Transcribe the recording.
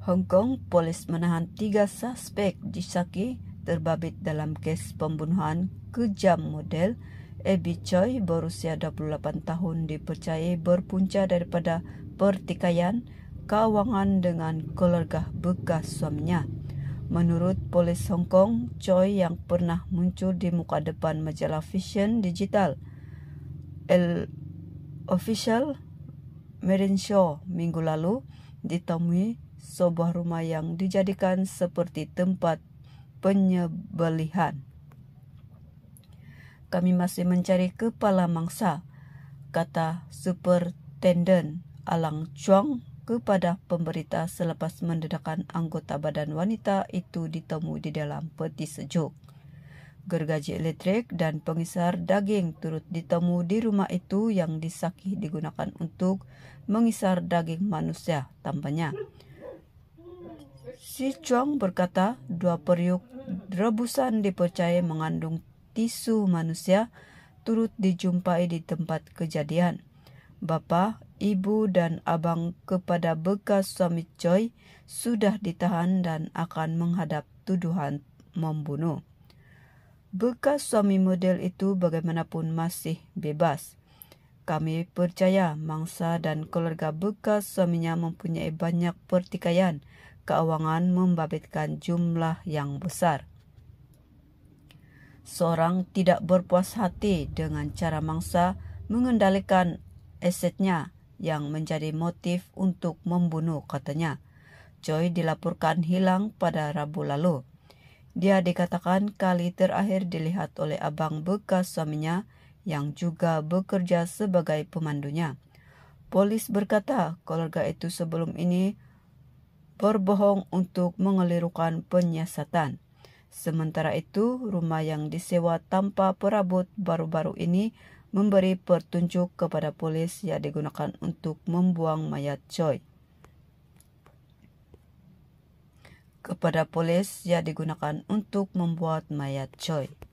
Hong Kong polis menahan tiga suspek disaki terbabit dalam kes pembunuhan kejam model Abby Choi berusia 28 tahun dipercayai berpunca daripada pertikaian kawangan dengan keluarga bekas suaminya. Menurut polis Hong Kong, Choi yang pernah muncul di muka depan majalah Vision Digital, El Official Marine Show minggu lalu ditemui sebuah rumah yang dijadikan seperti tempat penyebelihan. Kami masih mencari kepala mangsa, kata Superintendent Alang Chuang kepada pemberita selepas mendedahkan anggota badan wanita itu ditemu di dalam peti sejuk. Gergaji elektrik dan pengisar daging turut ditemu di rumah itu yang disakih digunakan untuk mengisar daging manusia, tambahnya. Si Chong berkata, dua periuk rebusan dipercaya mengandung tisu manusia turut dijumpai di tempat kejadian. Bapa, ibu dan abang kepada bekas suami Choi sudah ditahan dan akan menghadap tuduhan membunuh. Bekas suami model itu bagaimanapun masih bebas. Kami percaya mangsa dan keluarga bekas suaminya mempunyai banyak pertikaian keuangan membabitkan jumlah yang besar. Seorang tidak berpuas hati dengan cara mangsa mengendalikan asetnya yang menjadi motif untuk membunuh katanya. Joy dilaporkan hilang pada Rabu lalu. Dia dikatakan kali terakhir dilihat oleh abang bekas suaminya yang juga bekerja sebagai pemandunya. Polis berkata keluarga itu sebelum ini berbohong untuk mengelirukan penyiasatan. Sementara itu, rumah yang disewa tanpa perabot baru-baru ini memberi pertunjuk kepada polis yang digunakan untuk membuang mayat Choi. Kepada polis yang digunakan untuk membuat mayat Choi.